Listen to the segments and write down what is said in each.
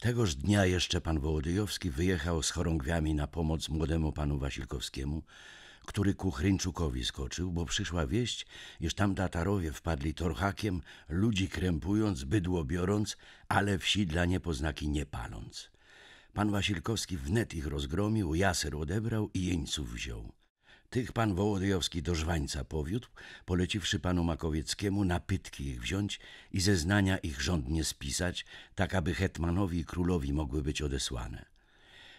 Tegoż dnia jeszcze pan Wołodyjowski wyjechał z chorągwiami na pomoc młodemu panu Wasilkowskiemu, który ku Chryńczukowi skoczył, bo przyszła wieść, iż tam Tatarowie wpadli torchakiem, ludzi krępując, bydło biorąc, ale wsi dla niepoznaki nie paląc. Pan Wasilkowski wnet ich rozgromił, jaser odebrał i jeńców wziął. Tych pan Wołodyjowski do Żwańca powiódł, poleciwszy panu Makowieckiemu napytki ich wziąć i zeznania ich rządnie spisać, tak aby hetmanowi i królowi mogły być odesłane.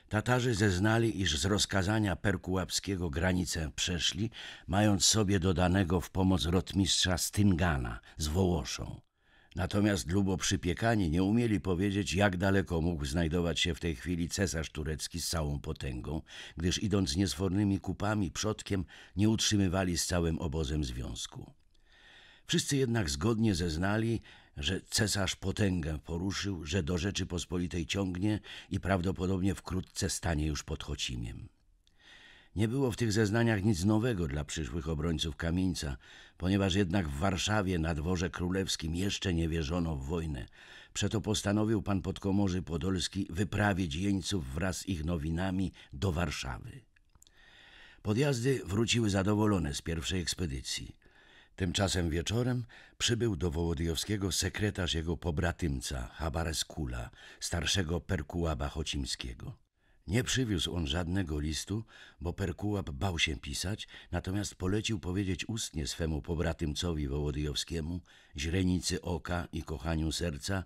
Tatarzy zeznali, iż z rozkazania Perkułapskiego granicę przeszli, mając sobie dodanego w pomoc rotmistrza Styngana z Wołoszą. Natomiast luboprzypiekani nie umieli powiedzieć, jak daleko mógł znajdować się w tej chwili cesarz turecki z całą potęgą, gdyż idąc niesfornymi kupami przodkiem nie utrzymywali z całym obozem związku. Wszyscy jednak zgodnie zeznali, że cesarz potęgę poruszył, że do Rzeczypospolitej ciągnie i prawdopodobnie wkrótce stanie już pod Chocimiem. Nie było w tych zeznaniach nic nowego dla przyszłych obrońców kamieńca, ponieważ jednak w Warszawie na dworze królewskim jeszcze nie wierzono w wojnę. Przeto postanowił pan podkomorzy Podolski wyprawić jeńców wraz z ich nowinami do Warszawy. Podjazdy wróciły zadowolone z pierwszej ekspedycji. Tymczasem wieczorem przybył do Wołodyjowskiego sekretarz jego pobratymca, Habareskula, starszego perkułaba Chocimskiego. Nie przywiózł on żadnego listu, bo Perkułap bał się pisać, natomiast polecił powiedzieć ustnie swemu pobratymcowi Wołodyjowskiemu, źrenicy oka i kochaniu serca,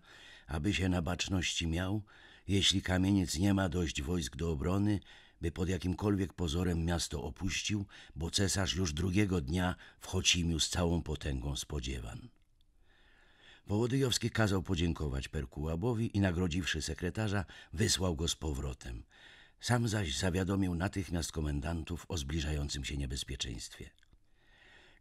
aby się na baczności miał, jeśli kamieniec nie ma dość wojsk do obrony, by pod jakimkolwiek pozorem miasto opuścił, bo cesarz już drugiego dnia w Chocimiu z całą potęgą spodziewan. Wołodyjowski kazał podziękować Perkułabowi i nagrodziwszy sekretarza, wysłał go z powrotem. Sam zaś zawiadomił natychmiast komendantów o zbliżającym się niebezpieczeństwie.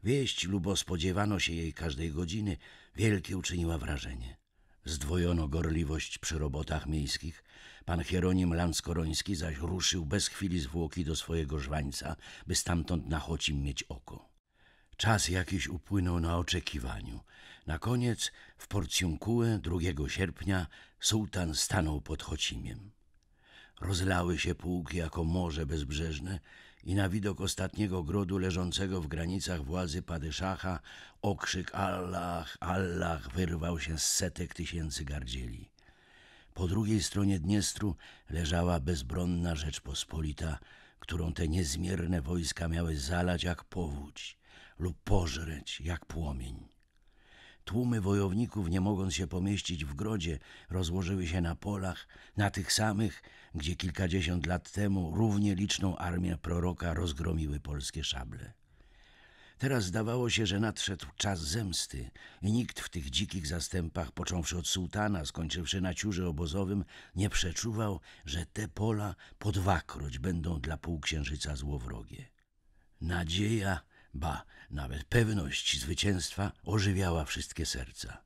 Wieść, lubo spodziewano się jej każdej godziny, wielkie uczyniła wrażenie. Zdwojono gorliwość przy robotach miejskich. Pan Hieronim Lanskoroński zaś ruszył bez chwili zwłoki do swojego żwańca, by stamtąd na Chocim mieć oko. Czas jakiś upłynął na oczekiwaniu. Na koniec w Porciunkue 2 sierpnia sułtan stanął pod Chocimiem. Rozlały się pułki jako morze bezbrzeżne i na widok ostatniego grodu leżącego w granicach władzy padyszacha okrzyk Allah, Allah wyrwał się z setek tysięcy gardzieli. Po drugiej stronie Dniestru leżała bezbronna Rzeczpospolita, którą te niezmierne wojska miały zalać jak powódź lub pożreć jak płomień. Tłumy wojowników, nie mogąc się pomieścić w grodzie, rozłożyły się na polach, na tych samych, gdzie kilkadziesiąt lat temu równie liczną armię proroka rozgromiły polskie szable. Teraz zdawało się, że nadszedł czas zemsty i nikt w tych dzikich zastępach, począwszy od sułtana, skończywszy na ciurze obozowym, nie przeczuwał, że te pola po dwakroć będą dla półksiężyca złowrogie. Nadzieja ba nawet pewność zwycięstwa ożywiała wszystkie serca.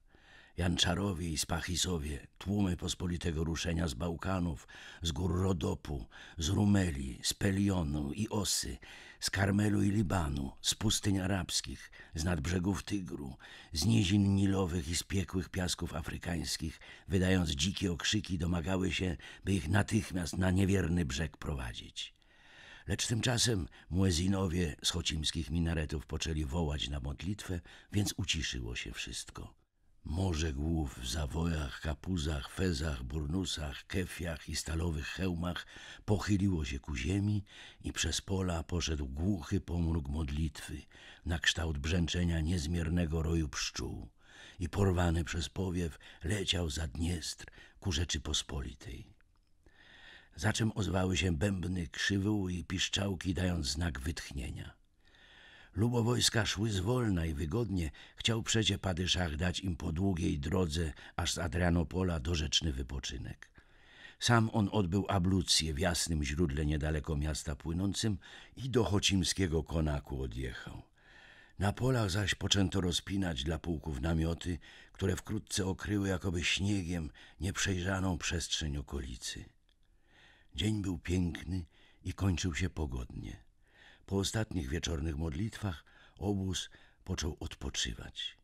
Janczarowie i Spachisowie, tłumy pospolitego ruszenia z Bałkanów, z gór Rodopu, z Rumeli, z Pelionu i Osy, z Karmelu i Libanu, z pustyń arabskich, z nadbrzegów Tygru, z nizin nilowych i z piekłych piasków afrykańskich, wydając dzikie okrzyki, domagały się, by ich natychmiast na niewierny brzeg prowadzić. Lecz tymczasem muezinowie z chocimskich minaretów poczęli wołać na modlitwę, więc uciszyło się wszystko. Morze głów w zawojach, kapuzach, fezach, burnusach, kefiach i stalowych hełmach pochyliło się ku ziemi i przez pola poszedł głuchy pomruk modlitwy na kształt brzęczenia niezmiernego roju pszczół i porwany przez powiew leciał za Dniestr ku Rzeczypospolitej za czym ozwały się bębny krzywył i piszczałki, dając znak wytchnienia. Lubowojska szły zwolna i wygodnie, chciał przecie padyszach dać im po długiej drodze aż z Adrianopola dorzeczny wypoczynek. Sam on odbył ablucję w jasnym źródle niedaleko miasta płynącym i do chocimskiego konaku odjechał. Na polach zaś poczęto rozpinać dla pułków namioty, które wkrótce okryły jakoby śniegiem nieprzejrzaną przestrzeń okolicy. Dzień był piękny i kończył się pogodnie. Po ostatnich wieczornych modlitwach obóz począł odpoczywać.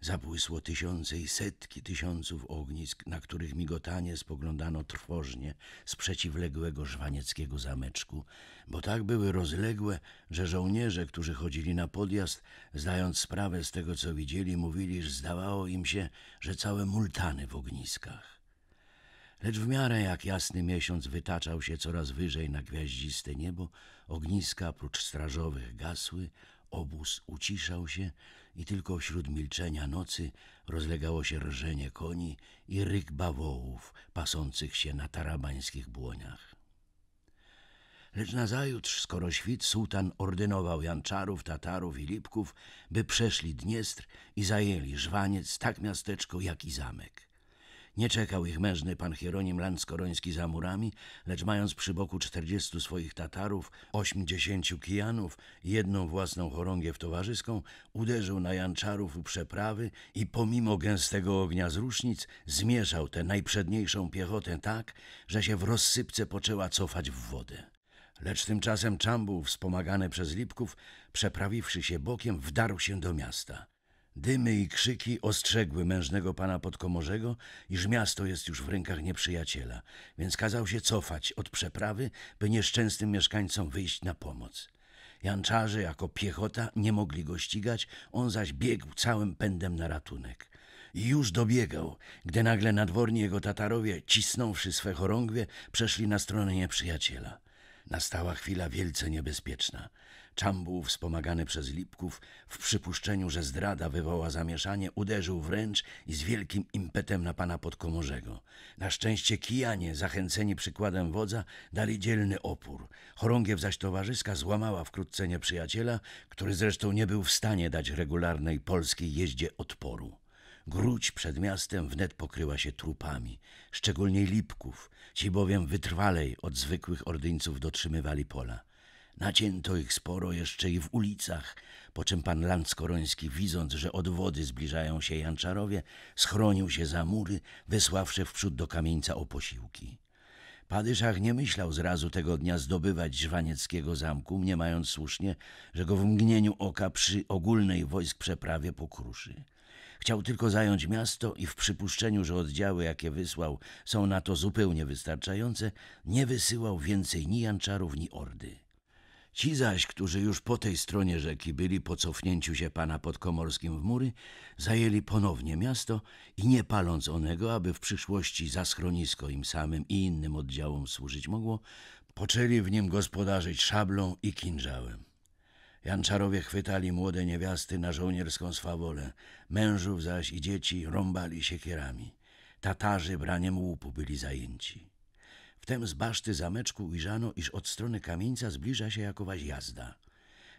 Zabłysło tysiące i setki tysiąców ognisk, na których migotanie spoglądano trwożnie z przeciwległego żwanieckiego zameczku, bo tak były rozległe, że żołnierze, którzy chodzili na podjazd, zdając sprawę z tego, co widzieli, mówili, że zdawało im się, że całe multany w ogniskach. Lecz w miarę jak jasny miesiąc wytaczał się coraz wyżej na gwiaździste niebo, ogniska prócz strażowych gasły, obóz uciszał się i tylko wśród milczenia nocy rozlegało się rżenie koni i ryk bawołów pasących się na tarabańskich błoniach. Lecz nazajutrz, skoro świt, sułtan ordynował Janczarów, Tatarów i Lipków, by przeszli Dniestr i zajęli Żwaniec, tak miasteczko, jak i zamek – nie czekał ich mężny pan Hieronim Landskoroński za murami, lecz mając przy boku czterdziestu swoich Tatarów, osiemdziesięciu Kijanów i jedną własną chorągiew towarzyską, uderzył na Janczarów u przeprawy i pomimo gęstego ognia z rusznic zmieszał tę najprzedniejszą piechotę tak, że się w rozsypce poczęła cofać w wodę. Lecz tymczasem Czambuł, wspomagany przez Lipków, przeprawiwszy się bokiem, wdarł się do miasta – Dymy i krzyki ostrzegły mężnego pana podkomorzego, iż miasto jest już w rękach nieprzyjaciela, więc kazał się cofać od przeprawy, by nieszczęsnym mieszkańcom wyjść na pomoc. Janczarze jako piechota nie mogli go ścigać, on zaś biegł całym pędem na ratunek. I już dobiegał, gdy nagle nadworni jego Tatarowie, cisnąwszy swe chorągwie, przeszli na stronę nieprzyjaciela. Nastała chwila wielce niebezpieczna. Czambuł, wspomagany przez Lipków, w przypuszczeniu, że zdrada wywoła zamieszanie, uderzył wręcz i z wielkim impetem na pana podkomorzego. Na szczęście kijanie, zachęceni przykładem wodza, dali dzielny opór. Chorągiew zaś towarzyska złamała wkrótce nieprzyjaciela, który zresztą nie był w stanie dać regularnej polskiej jeździe odporu. Gruć przed miastem wnet pokryła się trupami, szczególnie lipków, ci bowiem wytrwalej od zwykłych ordyńców dotrzymywali pola. Nacięto ich sporo jeszcze i w ulicach, po czym pan Landskoroński, widząc, że od wody zbliżają się Janczarowie, schronił się za mury, wysławszy wprzód do kamieńca o posiłki. Padyszach nie myślał zrazu tego dnia zdobywać żwanieckiego zamku, mniemając słusznie, że go w mgnieniu oka przy ogólnej wojsk przeprawie pokruszy. Chciał tylko zająć miasto i w przypuszczeniu, że oddziały, jakie wysłał, są na to zupełnie wystarczające, nie wysyłał więcej ni janczarów, ni ordy. Ci zaś, którzy już po tej stronie rzeki byli po cofnięciu się pana podkomorskim w mury, zajęli ponownie miasto i nie paląc onego, aby w przyszłości za schronisko im samym i innym oddziałom służyć mogło, poczęli w nim gospodarzyć szablą i kinżałem. Janczarowie chwytali młode niewiasty na żołnierską swawolę, mężów zaś i dzieci rąbali siekierami. Tatarzy braniem łupu byli zajęci. Wtem z baszty zameczku ujrzano, iż od strony kamieńca zbliża się jakowaś jazda.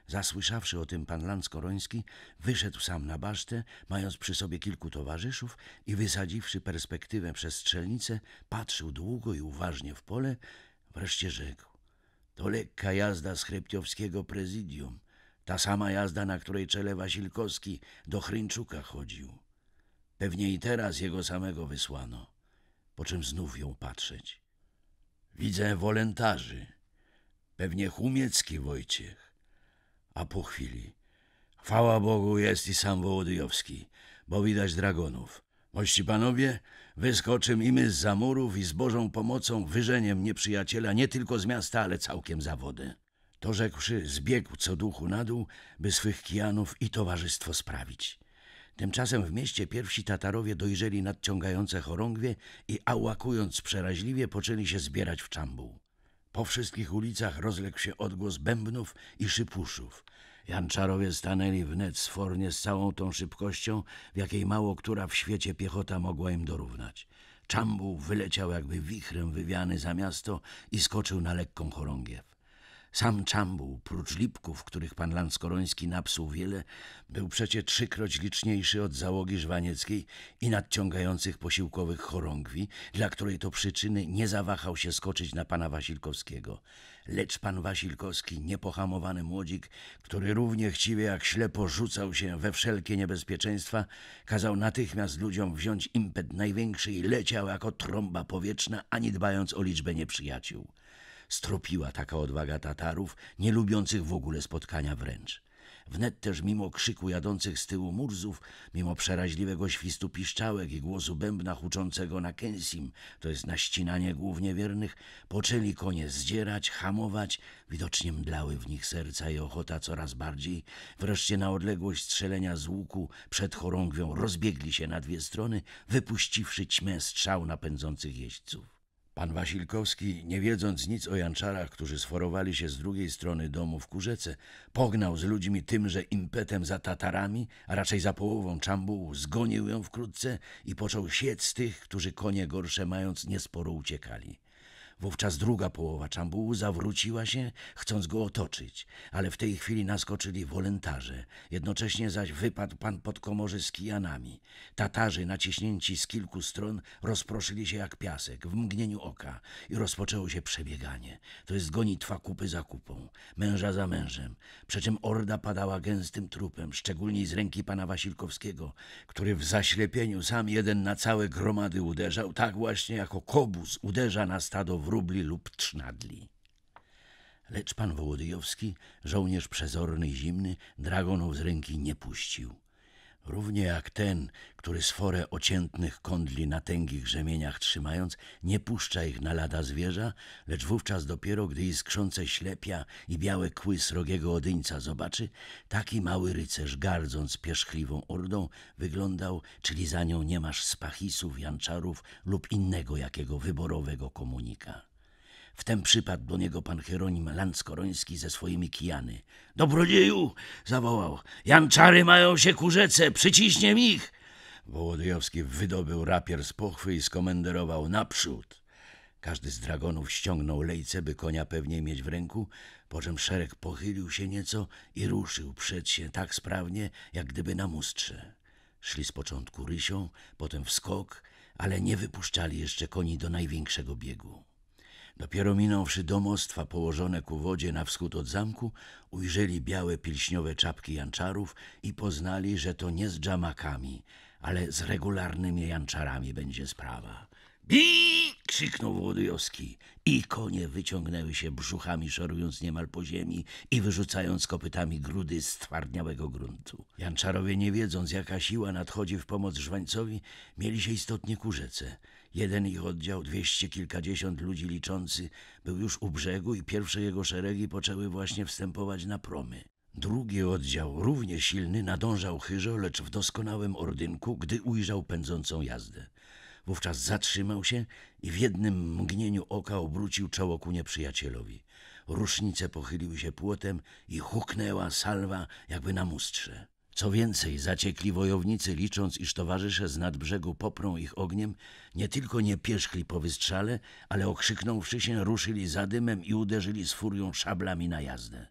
Zasłyszawszy o tym pan Lanskoroński, wyszedł sam na basztę, mając przy sobie kilku towarzyszów i wysadziwszy perspektywę przez strzelnicę, patrzył długo i uważnie w pole, wreszcie rzekł. To lekka jazda z chryptiowskiego prezydium. Ta sama jazda, na której czele Wasilkowski do Chryńczuka chodził. Pewnie i teraz jego samego wysłano. Po czym znów ją patrzeć. Widzę wolentarzy. Pewnie chłumiecki Wojciech. A po chwili. Chwała Bogu jest i sam Wołodyjowski, bo widać dragonów. Mości panowie, wyskoczym i my z zamurów i z Bożą pomocą wyżeniem nieprzyjaciela nie tylko z miasta, ale całkiem za wodę. To rzekłszy, zbiegł co duchu na dół, by swych kijanów i towarzystwo sprawić. Tymczasem w mieście pierwsi Tatarowie dojrzeli nadciągające chorągwie i ałakując przeraźliwie poczęli się zbierać w czambuł. Po wszystkich ulicach rozległ się odgłos bębnów i szypuszów. Janczarowie stanęli wnet sfornie z całą tą szybkością, w jakiej mało która w świecie piechota mogła im dorównać. Czambuł wyleciał jakby wichrem wywiany za miasto i skoczył na lekką chorągiew. Sam Czambuł, prócz lipków, których pan Lanskoroński napsuł wiele, był przecie trzykroć liczniejszy od załogi żwanieckiej i nadciągających posiłkowych chorągwi, dla której to przyczyny nie zawahał się skoczyć na pana Wasilkowskiego. Lecz pan Wasilkowski, niepohamowany młodzik, który równie chciwie jak ślepo rzucał się we wszelkie niebezpieczeństwa, kazał natychmiast ludziom wziąć impet największy i leciał jako trąba powietrzna, ani dbając o liczbę nieprzyjaciół stropiła taka odwaga Tatarów, nie lubiących w ogóle spotkania wręcz. Wnet też mimo krzyku jadących z tyłu murzów, mimo przeraźliwego świstu piszczałek i głosu bębna huczącego na kęsim, to jest na ścinanie głównie wiernych, poczęli konie zdzierać, hamować, widocznie mdlały w nich serca i ochota coraz bardziej. Wreszcie na odległość strzelenia z łuku przed chorągwią rozbiegli się na dwie strony, wypuściwszy ćmę strzał napędzących jeźdźców. Pan Wasilkowski, nie wiedząc nic o janczarach, którzy sforowali się z drugiej strony domu w Kurzece, pognał z ludźmi tymże impetem za Tatarami, a raczej za połową Czambułu, zgonił ją wkrótce i począł siec tych, którzy konie gorsze mając niesporo uciekali. Wówczas druga połowa czambułu zawróciła się, chcąc go otoczyć, ale w tej chwili naskoczyli wolentarze. Jednocześnie zaś wypadł pan podkomorzy z kijanami. Tatarzy, naciśnięci z kilku stron, rozproszyli się jak piasek w mgnieniu oka i rozpoczęło się przebieganie. To jest gonitwa kupy za kupą, męża za mężem. Przy czym orda padała gęstym trupem, szczególnie z ręki pana Wasilkowskiego, który w zaślepieniu sam jeden na całe gromady uderzał, tak właśnie jako kobus uderza na stado w rubli lub Trznadli. Lecz pan Wołodyjowski, żołnierz przezorny i zimny, dragonów z ręki nie puścił równie jak ten, który sforę ociętnych kądli na tęgich rzemieniach trzymając, nie puszcza ich na lada zwierza, lecz wówczas dopiero, gdy iskrzące ślepia i białe kły srogiego odyńca zobaczy, taki mały rycerz, gardząc pierzchliwą ordą, wyglądał, czyli za nią nie masz spachisów, janczarów lub innego jakiego wyborowego komunika. Wtem przypadł do niego pan Hieronim Landskoroński ze swoimi kijany. Dobrodzieju! zawołał. Janczary mają się ku rzece, przyciśniem ich! Wołodyjowski wydobył rapier z pochwy i skomenderował naprzód. Każdy z dragonów ściągnął lejce, by konia pewniej mieć w ręku, po czym szereg pochylił się nieco i ruszył przed się tak sprawnie, jak gdyby na mustrze. Szli z początku rysią, potem w skok, ale nie wypuszczali jeszcze koni do największego biegu. Dopiero minąwszy domostwa położone ku wodzie na wschód od zamku, ujrzeli białe pilśniowe czapki janczarów i poznali, że to nie z dżamakami, ale z regularnymi janczarami będzie sprawa. Bi! krzyknął Włodyjowski. I konie wyciągnęły się brzuchami, szorując niemal po ziemi i wyrzucając kopytami grudy z twardniałego gruntu. Janczarowie, nie wiedząc, jaka siła nadchodzi w pomoc Żwańcowi, mieli się istotnie ku rzece. Jeden ich oddział, dwieście kilkadziesiąt ludzi liczący, był już u brzegu i pierwsze jego szeregi poczęły właśnie wstępować na promy. Drugi oddział, równie silny, nadążał chyżo, lecz w doskonałym ordynku, gdy ujrzał pędzącą jazdę. Wówczas zatrzymał się i w jednym mgnieniu oka obrócił czoło ku nieprzyjacielowi. Rusznice pochyliły się płotem i huknęła salwa jakby na mustrze. Co więcej, zaciekli wojownicy, licząc, iż towarzysze z nadbrzegu poprą ich ogniem, nie tylko nie pierzchli po wystrzale, ale okrzyknąwszy się, ruszyli za dymem i uderzyli z furią szablami na jazdę.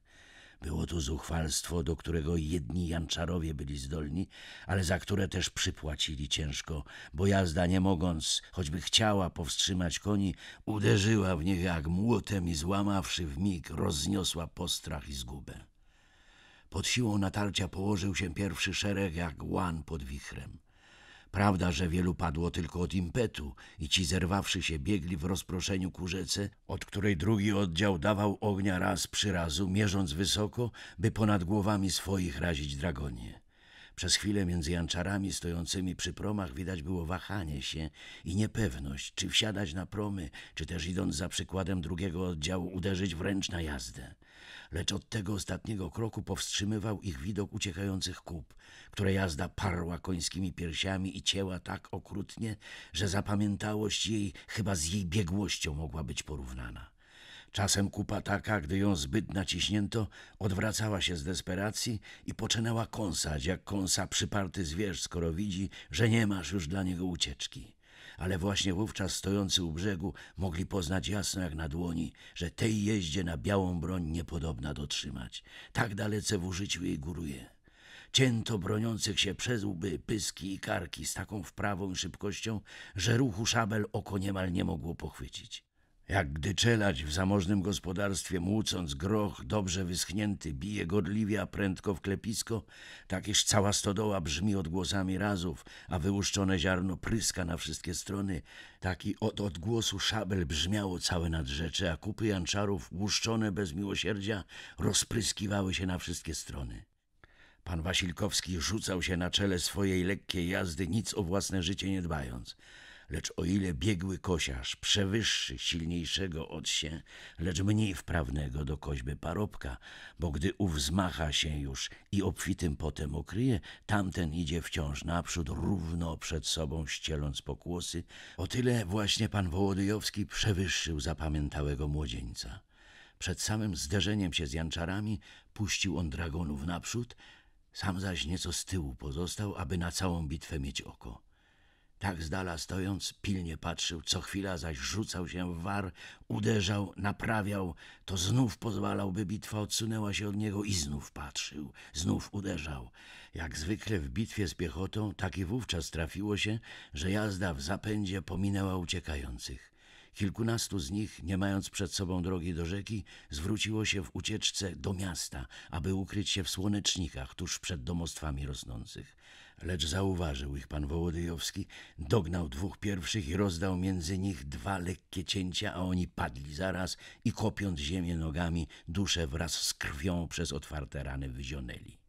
Było to zuchwalstwo, do którego jedni janczarowie byli zdolni, ale za które też przypłacili ciężko, bo jazda nie mogąc, choćby chciała powstrzymać koni, uderzyła w nich jak młotem i złamawszy w mig, rozniosła postrach i zgubę. Pod siłą natarcia położył się pierwszy szereg jak łan pod wichrem. Prawda, że wielu padło tylko od impetu i ci zerwawszy się biegli w rozproszeniu ku rzece, od której drugi oddział dawał ognia raz przy razu, mierząc wysoko, by ponad głowami swoich razić dragonie. Przez chwilę między janczarami stojącymi przy promach widać było wahanie się i niepewność, czy wsiadać na promy, czy też idąc za przykładem drugiego oddziału uderzyć wręcz na jazdę lecz od tego ostatniego kroku powstrzymywał ich widok uciekających kup, które jazda parła końskimi piersiami i cięła tak okrutnie, że zapamiętałość jej chyba z jej biegłością mogła być porównana. Czasem kupa taka, gdy ją zbyt naciśnięto, odwracała się z desperacji i poczynała kąsać, jak kąsa przyparty zwierz, skoro widzi, że nie masz już dla niego ucieczki ale właśnie wówczas stojący u brzegu mogli poznać jasno jak na dłoni, że tej jeździe na białą broń niepodobna dotrzymać. Tak dalece w użyciu jej góruje. Cięto broniących się przez łby, pyski i karki z taką wprawą i szybkością, że ruchu szabel oko niemal nie mogło pochwycić. Jak gdy czelać w zamożnym gospodarstwie, młócąc groch, dobrze wyschnięty, bije gorliwie, a prędko w klepisko, tak iż cała stodoła brzmi odgłosami razów, a wyłuszczone ziarno pryska na wszystkie strony. Taki od odgłosu szabel brzmiało całe nadrzecze, a kupy janczarów, łuszczone bez miłosierdzia, rozpryskiwały się na wszystkie strony. Pan Wasilkowski rzucał się na czele swojej lekkiej jazdy, nic o własne życie nie dbając. Lecz o ile biegły kosiarz przewyższy silniejszego od się, lecz mniej wprawnego do koźby parobka, bo gdy ów zmacha się już i obfitym potem okryje, tamten idzie wciąż naprzód, równo przed sobą ścieląc pokłosy, o tyle właśnie pan Wołodyjowski przewyższył zapamiętałego młodzieńca. Przed samym zderzeniem się z janczarami puścił on dragonów naprzód, sam zaś nieco z tyłu pozostał, aby na całą bitwę mieć oko. Tak z dala stojąc, pilnie patrzył, co chwila zaś rzucał się w war, uderzał, naprawiał, to znów pozwalał, by bitwa odsunęła się od niego i znów patrzył, znów uderzał. Jak zwykle w bitwie z piechotą, tak i wówczas trafiło się, że jazda w zapędzie pominęła uciekających. Kilkunastu z nich, nie mając przed sobą drogi do rzeki, zwróciło się w ucieczce do miasta, aby ukryć się w słonecznikach tuż przed domostwami rosnących. Lecz zauważył ich pan Wołodyjowski, dognał dwóch pierwszych i rozdał między nich dwa lekkie cięcia, a oni padli zaraz i kopiąc ziemię nogami, dusze wraz z krwią przez otwarte rany wyzionęli.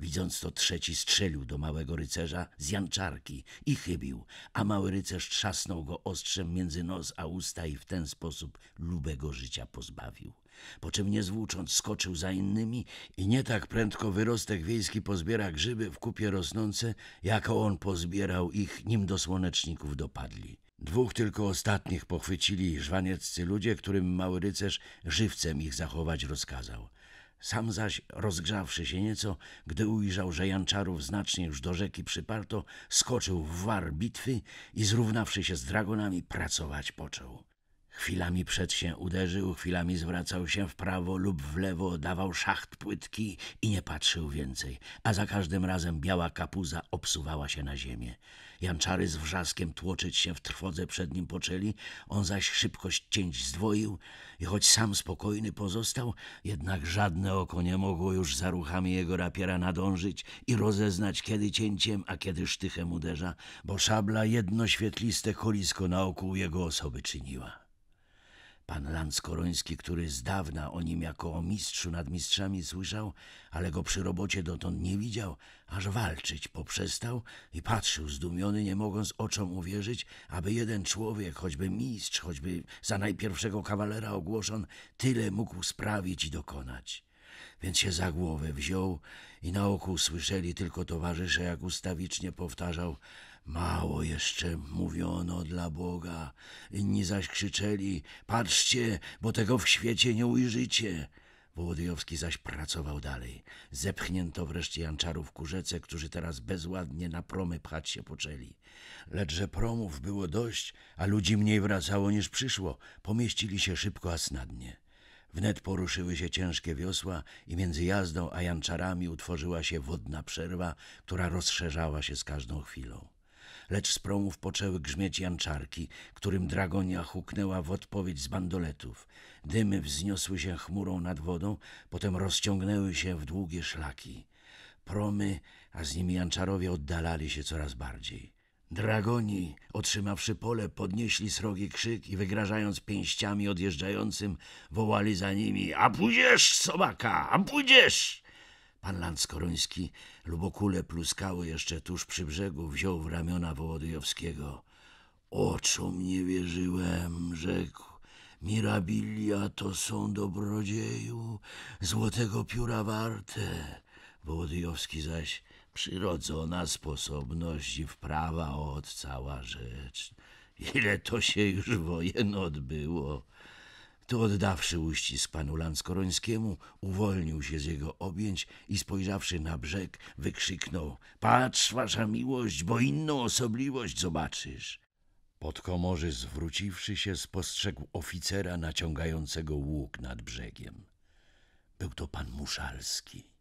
Widząc to trzeci strzelił do małego rycerza z janczarki i chybił, a mały rycerz trzasnął go ostrzem między nos a usta i w ten sposób lubego życia pozbawił. Po czym nie zwłócząc skoczył za innymi i nie tak prędko wyrostek wiejski pozbiera grzyby w kupie rosnące, jako on pozbierał ich, nim do słoneczników dopadli. Dwóch tylko ostatnich pochwycili żwanieccy ludzie, którym mały rycerz żywcem ich zachować rozkazał. Sam zaś, rozgrzawszy się nieco, gdy ujrzał, że janczarów znacznie już do rzeki przyparto, skoczył w war bitwy i zrównawszy się z dragonami, pracować począł. Chwilami przed się uderzył, chwilami zwracał się w prawo lub w lewo, dawał szacht płytki i nie patrzył więcej, a za każdym razem biała kapuza obsuwała się na ziemię. Janczary z wrzaskiem tłoczyć się w trwodze przed nim poczęli, on zaś szybkość cięć zdwoił i choć sam spokojny pozostał, jednak żadne oko nie mogło już za ruchami jego rapiera nadążyć i rozeznać kiedy cięciem, a kiedy sztychem uderza, bo szabla jedno świetliste kolisko na oku jego osoby czyniła. Pan Lanskoroński, który z dawna o nim jako o mistrzu nad mistrzami słyszał, ale go przy robocie dotąd nie widział, aż walczyć poprzestał i patrzył zdumiony, nie mogąc oczom uwierzyć, aby jeden człowiek, choćby mistrz, choćby za najpierwszego kawalera ogłoszon, tyle mógł sprawić i dokonać. Więc się za głowę wziął i na oku słyszeli tylko towarzysze, jak ustawicznie powtarzał Mało jeszcze mówiono dla Boga, inni zaś krzyczeli: Patrzcie, bo tego w świecie nie ujrzycie. Wołodyjowski zaś pracował dalej. Zepchnięto wreszcie janczarów ku rzece, którzy teraz bezładnie na promy pchać się poczęli. Lecz że promów było dość, a ludzi mniej wracało niż przyszło, pomieścili się szybko, a snadnie. Wnet poruszyły się ciężkie wiosła i między jazdą a janczarami utworzyła się wodna przerwa, która rozszerzała się z każdą chwilą lecz z promów poczęły grzmieć janczarki, którym dragonia huknęła w odpowiedź z bandoletów. Dymy wzniosły się chmurą nad wodą, potem rozciągnęły się w długie szlaki. Promy, a z nimi janczarowie oddalali się coraz bardziej. Dragoni, otrzymawszy pole, podnieśli srogi krzyk i wygrażając pięściami odjeżdżającym, wołali za nimi – a pójdziesz, sobaka, a pójdziesz! Pan Landskoruński lubokule pluskały jeszcze tuż przy brzegu, wziął w ramiona Wołodyjowskiego. Oczom nie wierzyłem, rzekł. Mirabilia to są dobrodzieju, złotego pióra warte. Wołodyjowski zaś przyrodzona sposobność i wprawa od cała rzecz. Ile to się już wojen odbyło. Tu oddawszy uścisk panu Lanskorońskiemu, uwolnił się z jego objęć i spojrzawszy na brzeg, wykrzyknął – Patrz, wasza miłość, bo inną osobliwość zobaczysz. Podkomorzy zwróciwszy się, spostrzegł oficera naciągającego łuk nad brzegiem. Był to pan Muszalski.